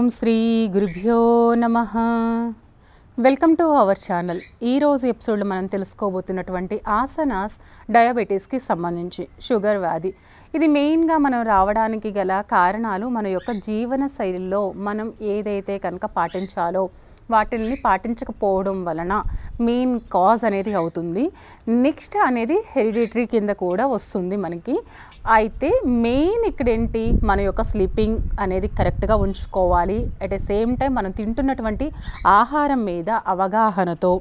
ఓం శ్రీ గురుభ్యో నమ welcome to our channel ఈరోజు ఎపిసోడ్లో మనం తెలుసుకోబోతున్నటువంటి ఆసనాస్ డయాబెటీస్కి సంబంధించి షుగర్ వ్యాధి ఇది మెయిన్గా మనం రావడానికి గల కారణాలు మన యొక్క జీవన శైలిలో మనం ఏదైతే కనుక పాటించాలో వాటిల్ని పాటించకపోవడం వలన మెయిన్ కాజ్ అనేది అవుతుంది నెక్స్ట్ అనేది హెరిడిటరీ కింద కూడా వస్తుంది మనకి అయితే మెయిన్ ఇక్కడేంటి మన యొక్క స్లీపింగ్ అనేది కరెక్ట్గా ఉంచుకోవాలి అట్ ద సేమ్ టైం మనం తింటున్నటువంటి ఆహారం మీద అవగాహనతో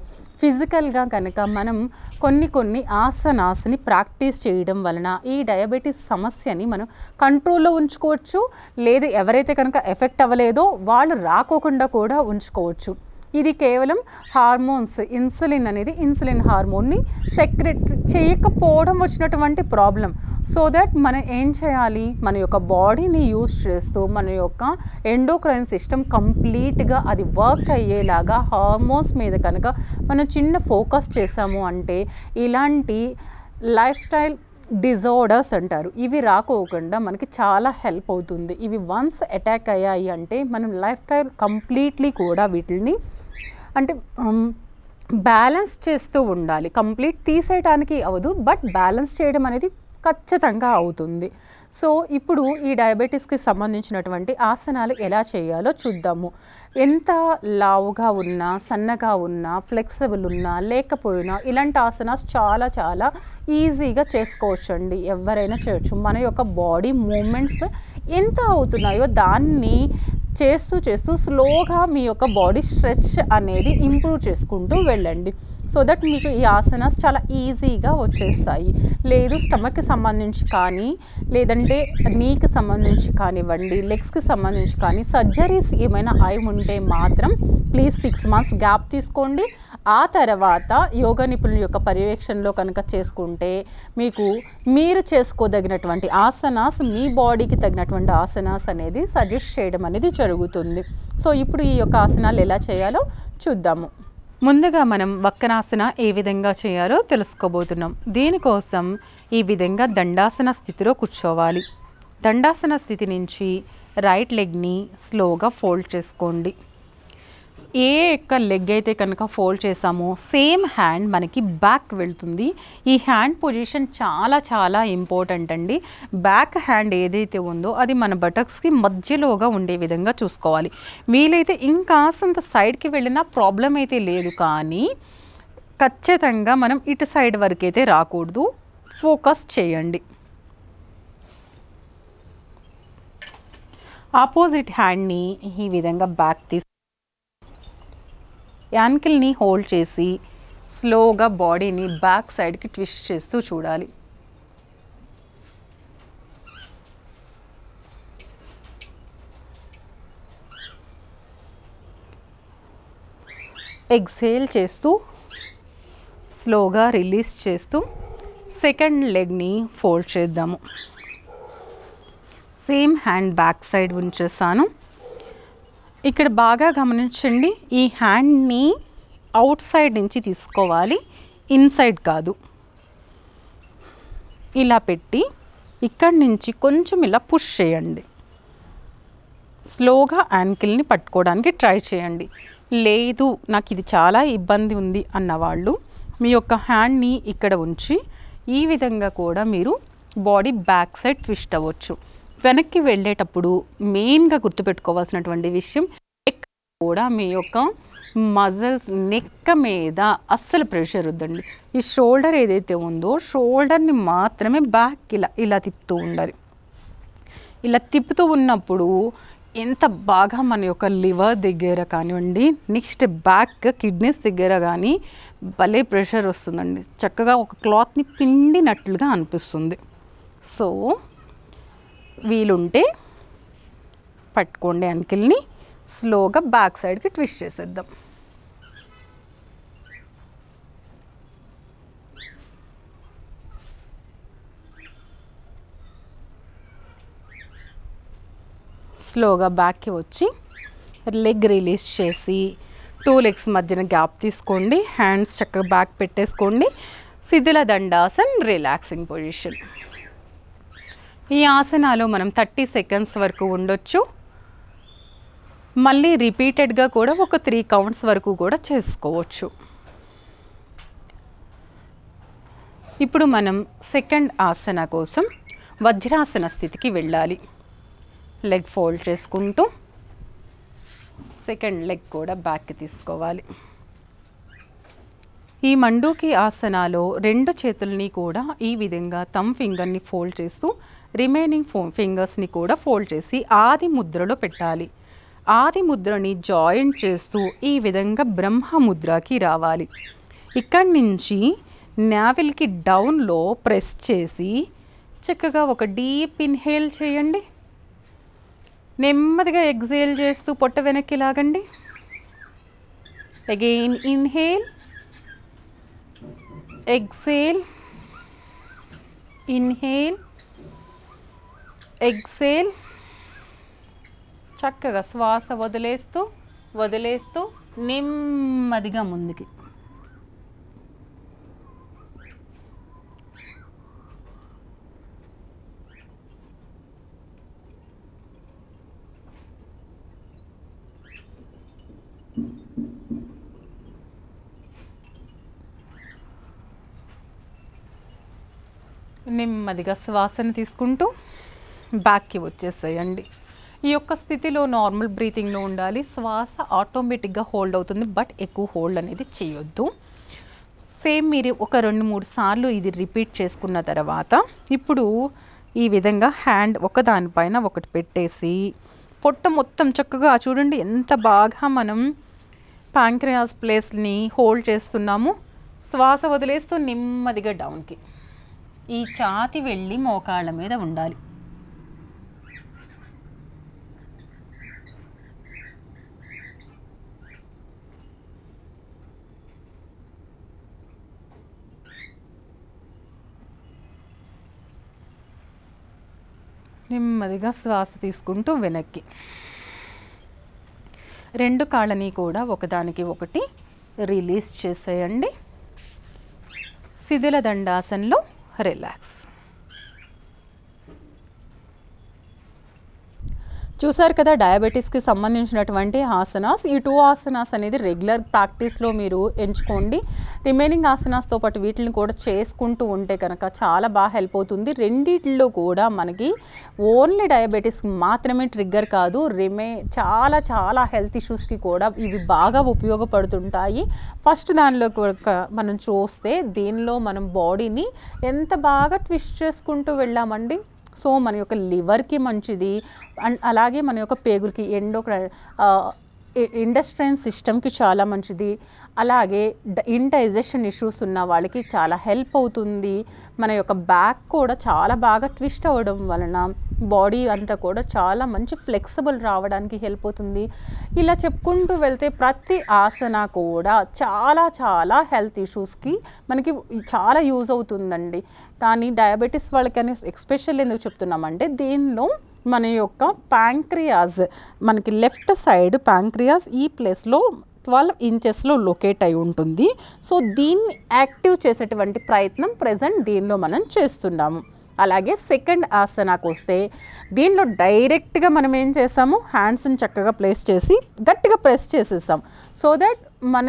ఫిజికల్గా కనుక మనం కొన్ని కొన్ని ఆసనాస్ని ప్రాక్టీస్ చేయడం వలన ఈ డయాబెటీస్ సమస్యని మనం కంట్రోల్లో ఉంచుకోవచ్చు లేదా ఎవరైతే కనుక ఎఫెక్ట్ అవ్వలేదో వాళ్ళు రాకోకుండా కూడా ఉంచుకోవచ్చు ఇది కేవలం హార్మోన్స్ ఇన్సులిన్ అనేది ఇన్సులిన్ హార్మోన్ని సెక్రెట్ చేయకపోవడం వచ్చినటువంటి ప్రాబ్లం సో దట్ మనం ఏం చేయాలి మన యొక్క బాడీని యూజ్ చేస్తూ మన యొక్క ఎండోక్రైన్ సిస్టమ్ కంప్లీట్గా అది వర్క్ అయ్యేలాగా హార్మోన్స్ మీద కనుక మనం చిన్న ఫోకస్ చేసాము అంటే ఇలాంటి లైఫ్ స్టైల్ డిజార్డర్స్ అంటారు ఇవి రాకోకుండా మనకి చాలా హెల్ప్ అవుతుంది ఇవి వన్స్ అటాక్ అయ్యాయి అంటే మనం లైఫ్ టైం కంప్లీట్లీ కూడా వీటిని అంటే బ్యాలెన్స్ చేస్తూ ఉండాలి కంప్లీట్ తీసేయడానికి అవదు బట్ బ్యాలెన్స్ చేయడం అనేది ఖచ్చితంగా అవుతుంది సో ఇప్పుడు ఈ డయాబెటీస్కి సంబంధించినటువంటి ఆసనాలు ఎలా చేయాలో చూద్దాము ఎంత లావుగా ఉన్నా సన్నగా ఉన్నా ఫ్లెక్సిబుల్ ఉన్నా లేకపోయినా ఇలాంటి ఆసనాస్ చాలా చాలా ఈజీగా చేసుకోవచ్చు అండి ఎవరైనా చేయొచ్చు మన యొక్క బాడీ మూమెంట్స్ ఎంత అవుతున్నాయో దాన్ని చేస్తూ చేస్తూ స్లోగా మీ యొక్క బాడీ స్ట్రెచ్ అనేది ఇంప్రూవ్ చేసుకుంటూ వెళ్ళండి సో దట్ మీకు ఈ ఆసనాస్ చాలా ఈజీగా వచ్చేస్తాయి లేదు స్టమక్కి సంబంధించి కానీ లేదంటే నీకు సంబంధించి కానివ్వండి లెగ్స్కి సంబంధించి కానీ సర్జరీస్ ఏమైనా అయి ఉంటే మాత్రం ప్లీజ్ సిక్స్ మంత్స్ గ్యాప్ తీసుకోండి ఆ తర్వాత యోగ నిపుణుల యొక్క పర్యవేక్షణలో కనుక చేసుకుంటే మీకు మీరు చేసుకోదగినటువంటి ఆసనాస్ మీ బాడీకి తగినటువంటి ఆసనాస్ అనేది సజెస్ట్ చేయడం అనేది జరుగుతుంది జరుగుతుంది సో ఇప్పుడు ఈ యొక్క ఆసనాలు ఎలా చేయాలో చూద్దాము ముందుగా మనం వక్కనాసన ఏ విధంగా చేయాలో తెలుసుకోబోతున్నాం దీనికోసం ఈ విధంగా దండాసన స్థితిలో కూర్చోవాలి దండాసన స్థితి నుంచి రైట్ లెగ్ని స్లోగా ఫోల్డ్ చేసుకోండి ఏ యొక్క లెగ్ అయితే కనుక ఫోల్డ్ చేసామో సేమ్ హ్యాండ్ మనకి బ్యాక్ వెళ్తుంది ఈ హ్యాండ్ పొజిషన్ చాలా చాలా ఇంపార్టెంట్ అండి బ్యాక్ హ్యాండ్ ఏదైతే ఉందో అది మన బటక్స్కి మధ్యలోగా ఉండే విధంగా చూసుకోవాలి వీలైతే ఇంకాసంత సైడ్కి వెళ్ళినా ప్రాబ్లం అయితే లేదు కానీ ఖచ్చితంగా మనం ఇటు సైడ్ వరకైతే రాకూడదు ఫోకస్ చేయండి ఆపోజిట్ హ్యాండ్ని ఈ విధంగా బ్యాక్ తీసుకు యాంకిల్ని హోల్డ్ చేసి స్లోగా బాడీని బ్యాక్ సైడ్కి ట్విస్ట్ చేస్తూ చూడాలి ఎగ్జేల్ చేస్తూ స్లోగా రిలీజ్ చేస్తూ సెకండ్ లెగ్ని ఫోల్డ్ చేద్దాము సేమ్ హ్యాండ్ బ్యాక్ సైడ్ ఉంచేసాను ఇక్కడ బాగా గమనించండి ఈ హ్యాండ్ని అవుట్ సైడ్ నుంచి తీసుకోవాలి ఇన్సైడ్ కాదు ఇలా పెట్టి ఇక్కడి నుంచి కొంచెం ఇలా పుష్ చేయండి స్లోగా యాంకిల్ని పట్టుకోవడానికి ట్రై చేయండి లేదు నాకు ఇది చాలా ఇబ్బంది ఉంది అన్నవాళ్ళు మీ యొక్క హ్యాండ్ని ఇక్కడ ఉంచి ఈ విధంగా కూడా మీరు బాడీ బ్యాక్ సైడ్ ట్విస్ట్ అవ్వచ్చు వెనక్కి వెళ్ళేటప్పుడు మెయిన్గా గుర్తుపెట్టుకోవాల్సినటువంటి విషయం కూడా మీ యొక్క మజిల్స్ నెక్క మీద అస్సలు ప్రెషర్ వద్దండి ఈ షోల్డర్ ఏదైతే ఉందో షోల్డర్ని మాత్రమే బ్యాక్ ఇలా ఇలా తిప్పుతూ ఉండాలి ఇలా తిప్పుతూ ఉన్నప్పుడు ఎంత బాగా మన యొక్క లివర్ దగ్గర కానివ్వండి నెక్స్ట్ బ్యాక్ కిడ్నీస్ దగ్గర కానీ భలే ప్రెషర్ వస్తుందండి చక్కగా ఒక క్లాత్ని పిండినట్లుగా అనిపిస్తుంది సో వీలుంటే పట్టుకోండి అంకిల్ని స్లోగా బ్యాక్ సైడ్కి ట్విస్ట్ చేసేద్దాం స్లోగా బ్యాక్కి వచ్చి లెగ్ రిలీజ్ చేసి టూ లెగ్స్ మధ్యన గ్యాప్ తీసుకోండి హ్యాండ్స్ చక్కగా బ్యాక్ పెట్టేసుకోండి శిథిల దండాసన్ రిలాక్సింగ్ పొజిషన్ ఈ ఆసనాలో మనం థర్టీ సెకండ్స్ వరకు ఉండొచ్చు మళ్ళీ రిపీటెడ్గా కూడా ఒక త్రీ కౌంట్స్ వరకు కూడా చేసుకోవచ్చు ఇప్పుడు మనం సెకండ్ ఆసన కోసం వజ్రాసన స్థితికి వెళ్ళాలి లెగ్ ఫోల్డ్ చేసుకుంటూ సెకండ్ లెగ్ కూడా బ్యాక్ తీసుకోవాలి ఈ మండూకి ఆసనాలో రెండు చేతుల్ని కూడా ఈ విధంగా తమ్ ఫింగర్ని ఫోల్డ్ చేస్తూ రిమైనింగ్ ఫో ఫింగర్స్ని కూడా ఫోల్డ్ చేసి ఆది ముద్రలో పెట్టాలి ఆది ముద్రని జాయింట్ చేస్తూ ఈ విధంగా బ్రహ్మ ముద్రకి రావాలి ఇక్కడి నుంచి నావిల్కి డౌన్లో ప్రెస్ చేసి చక్కగా ఒక డీప్ ఇన్హేల్ చేయండి నెమ్మదిగా ఎగ్జేల్ చేస్తూ పొట్ట వెనక్కి లాగండి again inhale exhale inhale exhale చక్కగా శ్వాస వదిలేస్తూ వదిలేస్తూ నెమ్మదిగా ముందుకి నెమ్మదిగా శ్వాసను తీసుకుంటూ బ్యాక్కి వచ్చేసేయండి ఈ యొక్క స్థితిలో నార్మల్ బ్రీతింగ్లో ఉండాలి శ్వాస ఆటోమేటిక్గా హోల్డ్ అవుతుంది బట్ ఎక్కువ హోల్డ్ అనేది చేయొద్దు సేమ్ మీరు ఒక రెండు మూడు సార్లు ఇది రిపీట్ చేసుకున్న తర్వాత ఇప్పుడు ఈ విధంగా హ్యాండ్ ఒకదానిపైన ఒకటి పెట్టేసి పొట్ట మొత్తం చక్కగా చూడండి ఎంత బాగా మనం ప్యాంక్రియాస్ ప్లేస్ని హోల్డ్ చేస్తున్నాము శ్వాస వదిలేస్తూ నెమ్మదిగా డౌన్కి ఈ ఛాతి వెళ్ళి మోకాళ్ళ మీద ఉండాలి నెమ్మదిగా శ్వాస తీసుకుంటూ వెనక్కి రెండు కాళ్ళని కూడా ఒకదానికి ఒకటి రిలీజ్ చేసేయండి శిథిల దండాసన్లో రిలాక్స్ చూసారు కదా డయాబెటీస్కి సంబంధించినటువంటి ఆసనాస్ ఈ టూ ఆసనాస్ అనేది రెగ్యులర్ ప్రాక్టీస్లో మీరు ఎంచుకోండి రిమైనింగ్ ఆసనాస్తో పాటు వీటిని కూడా చేసుకుంటూ ఉంటే కనుక చాలా బాగా హెల్ప్ అవుతుంది రెండిట్లో కూడా మనకి ఓన్లీ డయాబెటీస్ మాత్రమే ట్రిగ్గర్ కాదు రిమే చాలా చాలా హెల్త్ ఇష్యూస్కి కూడా ఇవి బాగా ఉపయోగపడుతుంటాయి ఫస్ట్ దానిలో మనం చూస్తే దీనిలో మనం బాడీని ఎంత బాగా ట్విస్ట్ చేసుకుంటూ వెళ్ళామండి సో మన యొక్క లివర్కి మంచిది అండ్ అలాగే మన యొక్క పేగులకి ఎండో ఇండస్ట్రియన్ సిస్టమ్కి చాలా మంచిది అలాగే ఇండైజెషన్ ఇష్యూస్ ఉన్న వాళ్ళకి చాలా హెల్ప్ అవుతుంది మన యొక్క బ్యాక్ కూడా చాలా బాగా ట్విస్ట్ అవ్వడం వలన బాడీ అంతా కూడా చాలా మంచి ఫ్లెక్సిబుల్ రావడానికి హెల్ప్ అవుతుంది ఇలా చెప్పుకుంటూ వెళ్తే ప్రతి ఆసన కూడా చాలా చాలా హెల్త్ ఇష్యూస్కి మనకి చాలా యూజ్ అవుతుందండి కానీ డయాబెటీస్ వాళ్ళకని ఎక్స్పెషల్ ఎందుకు చెప్తున్నామంటే దీనిలో మన యొక్క ప్యాంక్రియాస్ మనకి లెఫ్ట్ సైడ్ ప్యాంక్రియాస్ ఈ ప్లేస్లో ట్వెల్వ్ ఇంచెస్లో లొకేట్ అయి ఉంటుంది సో దీన్ని యాక్టివ్ చేసేటువంటి ప్రయత్నం ప్రజెంట్ దీనిలో మనం చేస్తున్నాము అలాగే సెకండ్ ఆసనాకు వస్తే దీనిలో డైరెక్ట్గా మనం ఏం చేసాము హ్యాండ్స్ని చక్కగా ప్లేస్ చేసి గట్టిగా ప్రెస్ చేసేసాం సో దట్ మన